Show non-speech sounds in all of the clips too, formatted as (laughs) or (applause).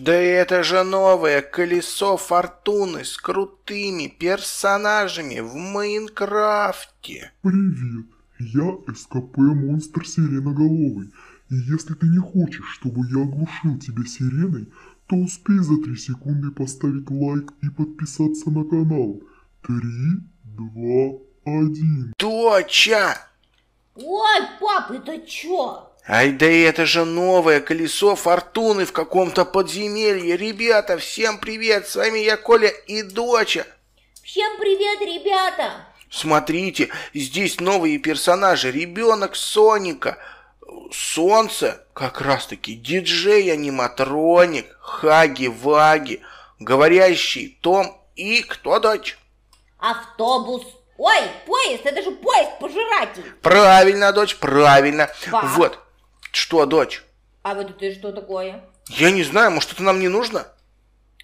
Да это же новое колесо фортуны с крутыми персонажами в Майнкрафте. Привет, я СКП Монстр Сиреноголовый. И если ты не хочешь, чтобы я оглушил тебя сиреной, то успей за три секунды поставить лайк и подписаться на канал. Три, два, один. Доча! Ой, пап, это чё? Ай да и это же новое колесо фортуны в каком-то подземелье. Ребята, всем привет, с вами я, Коля и Доча. Всем привет, ребята. Смотрите, здесь новые персонажи. Ребенок Соника, Солнце, как раз таки диджей-аниматроник, Хаги-Ваги, говорящий Том и кто дочь? Автобус. Ой, поезд, это же поезд пожиратель. Правильно, дочь, правильно. Пап. Вот, что, дочь? А вот это что такое? Я не знаю, может, это нам не нужно?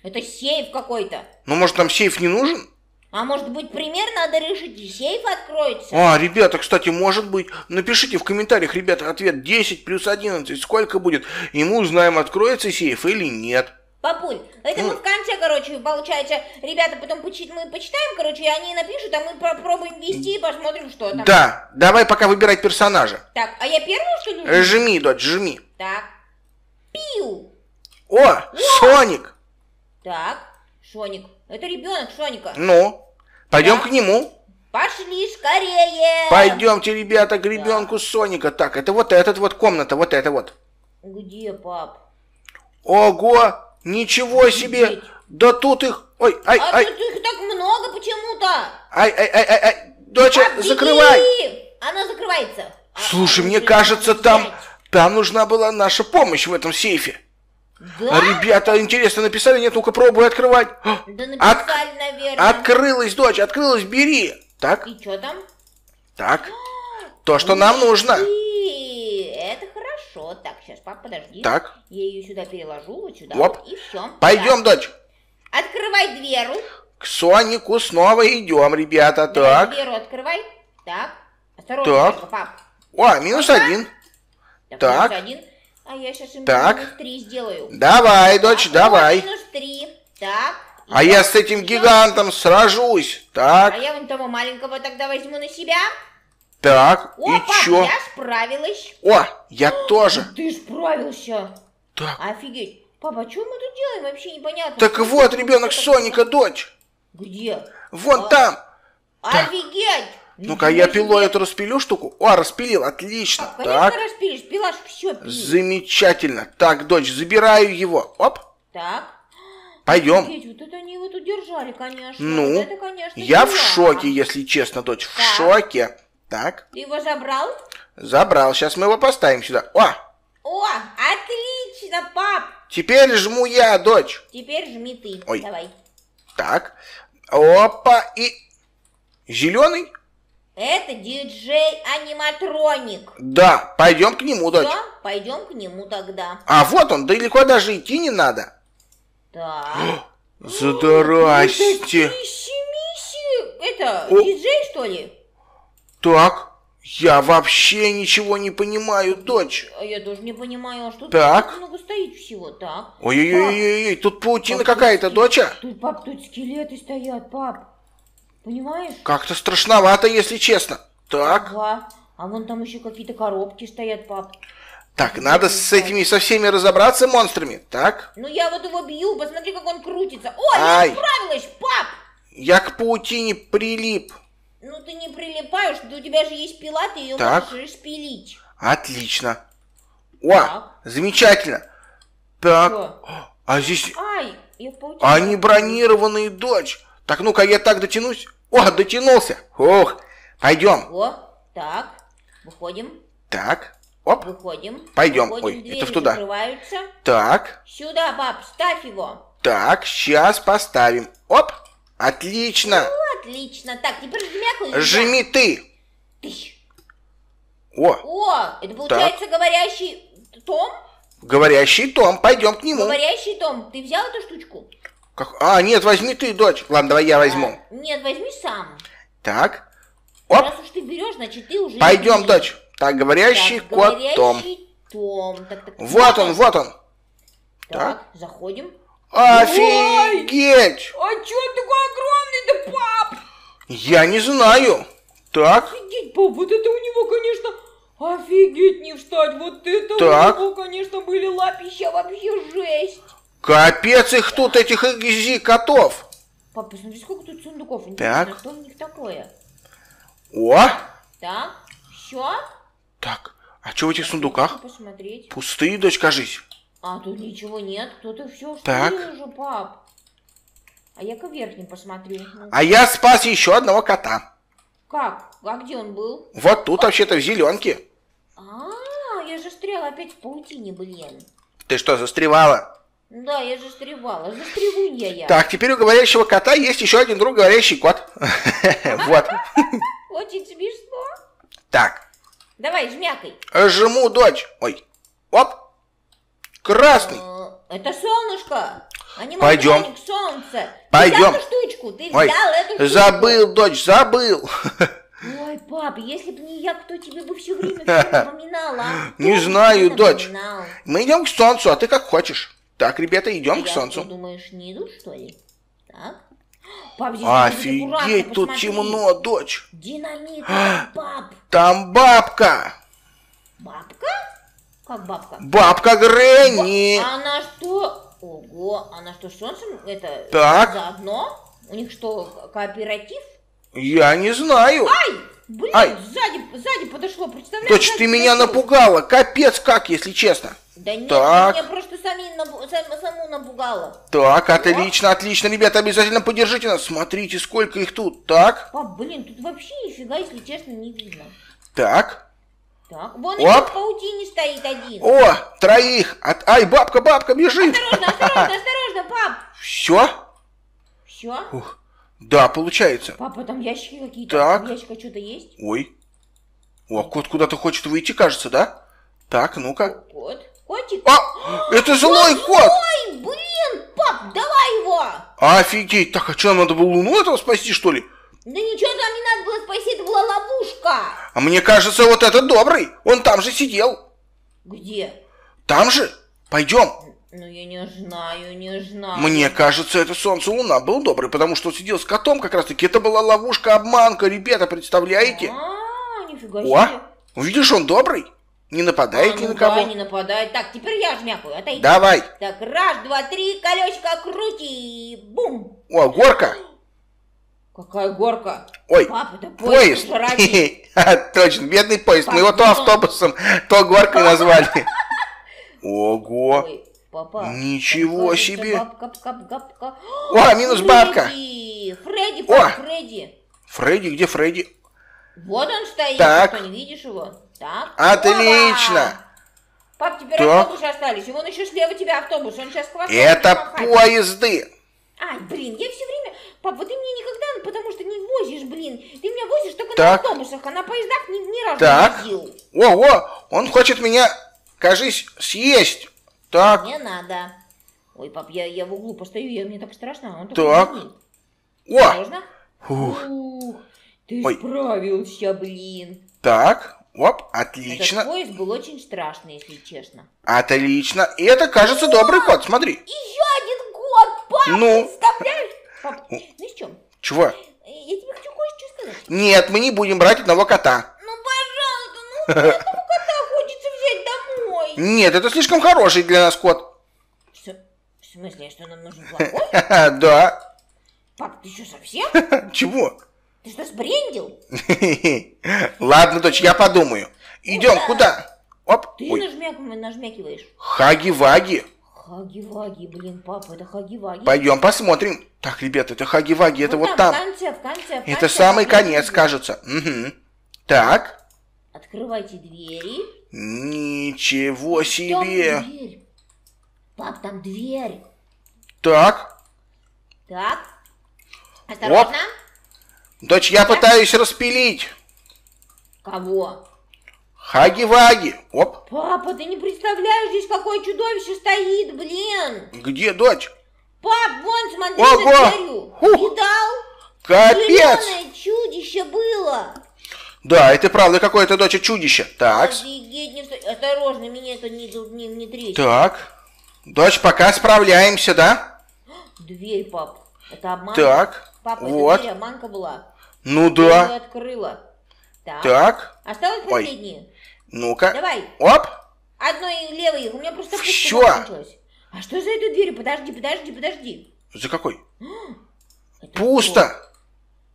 Это сейф какой-то. Ну, может, нам сейф не нужен? А может быть, пример надо решить, и сейф откроется? А, ребята, кстати, может быть. Напишите в комментариях, ребята, ответ 10 плюс 11, сколько будет, и мы узнаем, откроется сейф или нет. Папуль, это мы ну. в конце, короче, получается, ребята потом мы почитаем, короче, и они напишут, а мы попробуем вести и посмотрим, что там. Да, давай пока выбирать персонажа. Так, а я первую, что ли? Жми, дочь, жми. Так. Пиу. О, О! Соник. Так, Соник. Это ребенок Соника. Ну, пойдем да. к нему. Пошли скорее. Пойдемте, ребята, к ребенку да. Соника. Так, это вот этот вот комната, вот это вот. Где, пап? Ого, Ничего себе! Да тут их... Ой, ай, а ай. тут их так много почему-то. Ай, ай, ай, ай, ай. Доча, Побеги! закрывай. Она закрывается. А, Слушай, а мне кажется, там, там нужна была наша помощь в этом сейфе. Да? А ребята, интересно, написали? Нет, ну-ка пробуй открывать. Да написали, От... наверное. Открылась, дочь, открылась, бери. Так. И что там? Так. то, что нам нужно. Ты... Хорошо, так, сейчас, пап, подожди. Так. Я ее сюда переложу, вот сюда. Оп. Вот, и все. Пойдем, так. дочь. Открывай дверу. К Сонику снова идем, ребята. Давай так. Дверь открывай. Так. Осторожно, так. Только, пап. О, минус Пока. один. Так. так. Минус один. А я сейчас им так. минус три сделаю. Давай, дочь, так, давай. Минус три. Так. а я с этим гигантом сражусь. Так. А я вон того маленького тогда возьму на себя. Так, О, и чё? я справилась. О, я тоже. Ты справился. Так. Офигеть. Папа, а что мы тут делаем? Вообще непонятно. Так вот, ребенок Соника, дочь. Где? Вон а... там. Офигеть. Ну-ка, я пилой эту распилю штуку. О, распилил, отлично. А, так. Конечно, распилишь, пила все пилит. Замечательно. Так, дочь, забираю его. Оп. Так. Пойдем. Офигеть, вот это они его тут держали, конечно. Ну, вот это, конечно, я в шоке, если честно, дочь, так. в шоке. Так. Ты его забрал? Забрал. Сейчас мы его поставим сюда. О! О, отлично, пап! Теперь жму я, дочь. Теперь жми ты. Ой. Давай. Так. Опа, и... Зеленый? Это диджей-аниматроник. Да, пойдем к нему, дочь. Да, пойдем к нему тогда. А вот он, далеко даже идти не надо. Да. Здрасте. Это, это диджей, что ли? Так, я вообще ничего не понимаю, дочь. А я тоже не понимаю, а что так. тут много стоит всего, так? Ой-ой-ой, тут паутина какая-то, доча. Тут, пап, тут скелеты стоят, пап. Понимаешь? Как-то страшновато, если честно. Так. Ага. А вон там еще какие-то коробки стоят, пап. Так, надо с этими со всеми разобраться монстрами, так? Ну я вот его бью, посмотри, как он крутится. Ой, Ай. я справилась, пап! Я к паутине прилип. Ну, ты не прилипаешь, у тебя же есть пила, ты ее так. можешь пилить. Отлично. О, так. замечательно. Так, Что? а здесь... Ай, я Они бронированные, дочь. Так, ну-ка, я так дотянусь. О, дотянулся. Ох, пойдем. О, так, выходим. Так, оп. Выходим. Пойдем. Выходим, Ой, двери это туда. Закрываются. Так. Сюда, пап, ставь его. Так, сейчас поставим. Оп, отлично. Ура! Отлично. Так, теперь жмякаю. я. Жми ты. Тыщ. О, О, это получается говорящий Том? говорящий Том, пойдем к нему. Говорящий Том, ты взял эту штучку? Как- А, нет, возьми ты, дочь. Ладно, давай я а, возьму. А, нет, возьми сам. Так, оп, Раз уж ты берешь, значит ты уже... пойдем, дочь. Так, Так, говорящий кот Том. говорящий Том. Так, так, Вот он, вот он. Так, заходим. Офигеть! А что он такой огромный? то пап! Я не знаю. Так? Офигеть, пап, вот это у него, конечно, офигеть не встать. Вот это так. у него, конечно, были лапища вообще жесть. Капец их так. тут, этих эгзи котов. Пап, посмотри, сколько тут сундуков. Интересно, так. что у них такое? О! Так, все? Так, а что в этих сундуках? Посмотреть. Пустые, дочь, кажись. А тут ничего нет, тут и все, что так. вижу, пап. А я к верхним посмотрю. А я спас еще одного кота. Как? А где он был? Вот тут вообще-то в зеленке. А, я же стряла опять в паутине, блин. Ты что, застревала? Да, я же стревала. Застревунья я. Так, теперь у говорящего кота есть еще один друг, говорящий кот. (laughs) Вот. Очень смешно. Так. Давай, жмякай. Жму, дочь. Ой. Оп. Красный. Э, это солнышко. Они Пойдем. солнце. Пойдем. Ты штучку, ты Ой, эту штучку. Забыл, дочь, забыл. Ой, пап, если бы не я, кто тебе бы все время (laughs) все напоминал, а? не знаю, дочь. Мы идем к солнцу, а ты как хочешь. Так, ребята, идем а к солнцу. Ты думаешь, не идут, что ли? Так. Пап, Офигеть, тут темно, дочь. Динамит, а, пап. Там бабка. Бабка? Как бабка? Бабка Гренни. Б... Она что? Ого, она а что, с Солнцем это так. заодно? У них что, кооператив? Я не знаю. Ай! Блин, Ай. сзади, сзади подошло, представляешь? Дочь, ты меня подошло. напугала. Капец как, если честно. Да нет, так. меня просто сами набу, сам, саму напугала. Так, отлично, отлично. Ребята, обязательно поддержите нас. Смотрите, сколько их тут. Так. Пап, блин, тут вообще нифига, если честно, не видно. Так. Так, вон еще в паутине стоит один. О, троих. От... Ай, бабка, бабка, бежит. Осторожно, осторожно, осторожно, пап. Все? Все? Ух. Да, получается. Папа, там ящики какие-то. Так. Ящика что-то есть? Ой. О, кот куда-то хочет выйти, кажется, да? Так, ну-ка. Кот. Котик. А, это злой кот. кот. Злой, блин, пап, давай его. Офигеть. Так, а что, надо было луну этого спасти, что ли? Да ничего там не надо было спасти, это была ловушка. А мне кажется, вот этот добрый. Он там же сидел. Где? Там же. Пойдем. Ну, я не знаю, не знаю. Мне кажется, это солнце луна был добрый, потому что он сидел с котом как раз-таки. Это была ловушка, обманка, ребята, представляете? А, -а, -а нифига себе. О, видишь, он добрый. Не нападает а, ну ни на да, кого. не нападает. Так, теперь я жмякую, отойди. Давай. Так, раз, два, три, колечко крути, бум. О, горка. Какая горка? Ой, Папа, да поезд. поезд. (laughs) А, точно, бедный поезд. Мы его то автобусом, то горкой (laughs) назвали. Ого. папа, Ничего себе. Баб, кап, кап, кап, О, а, минус Фредди. бабка. Фредди, папа, О. Фредди. Фредди, где Фредди? Вот он стоит, так. что не видишь его. Так. Отлично. Пап, теперь автобусы остались. И вон еще слева тебя автобус. Он сейчас к вас. Это поезды. Ай, блин, я все время пап, вот ты меня никогда, потому что не возишь, блин. Ты меня возишь только так. на автобусах, а на поездах ни, ни разу так. не возил. О, о, он хочет меня, кажись, съесть. Так. Не надо. Ой, пап, я, я в углу постою, я, мне так страшно. Он так. О! Можно? Фух. Ух, ты Ой. справился, блин. Так, оп, отлично. Этот поезд был очень страшный, если честно. Отлично. И это, кажется, О! добрый кот, смотри. Еще один кот, пап, ну. представляешь? Пап, знаешь, ну что? Чего? Я тебе хочу кое-что сказать. Нет, мы не будем брать одного кота. Ну, пожалуйста, ну, этого кота хочется взять домой. Нет, это слишком хороший для нас кот. В смысле, что нам нужен (laughs) плохой? Да. Пап, ты что, совсем? (laughs) Чего? Ты что, сбрендил? (laughs) Ладно, дочь, я подумаю. Идем, куда? Оп. Ты нажмякиваешь. Хаги-ваги. Хаги-ваги, блин, папа, это хаги-ваги. Пойдем посмотрим. Так, ребята, это хаги-ваги, это вот, ну вот там. В конце, в конце, в конце. Это самый конец, кажется. Угу. Так. Открывайте двери. Ничего себе. Там дверь. Пап, там дверь. Так. Так. Осторожно. Оп. Дочь, я пытаюсь распилить. Кого? Хаги-ваги! Оп! Папа, ты не представляешь, здесь какое чудовище стоит, блин! Где дочь? Пап, вон, смотри, Ого! за дверью! Видал? Капец! Зеленое чудище было! Да, это правда какое-то дочь чудище. Так. Офигеть, не Осторожно, меня это не, не, не трещит. Так. Дочь, пока справляемся, да? (gasps) Дверь, пап. Это обман. Так. Папа, вот. это дверь, обманка была. Ну да. Я открыла. Так. так. Осталось последнее. Ой. Ну-ка. Давай. Оп. Одной левой. У меня просто Все. А что за эту дверь? Подожди, подожди, подожди. За какой? (gasps) Это Пусто.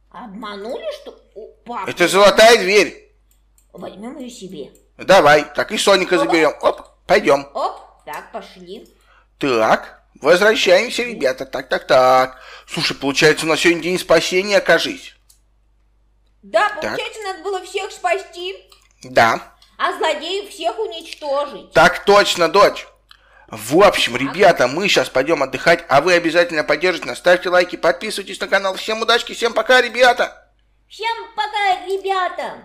Что? Обманули, что? О, Это золотая дверь. Возьмем ее себе. Давай, так и Соника Оп. заберем. Оп, пойдем. Оп, так, пошли. Так, возвращаемся, ребята. Так, так, так. Слушай, получается, у нас сегодня день спасения, окажись. Да, получается, так. надо было всех спасти. Да а злодеев всех уничтожить. Так точно, дочь. В общем, ребята, мы сейчас пойдем отдыхать, а вы обязательно поддержите нас, ставьте лайки, подписывайтесь на канал. Всем удачки, всем пока, ребята! Всем пока, ребята!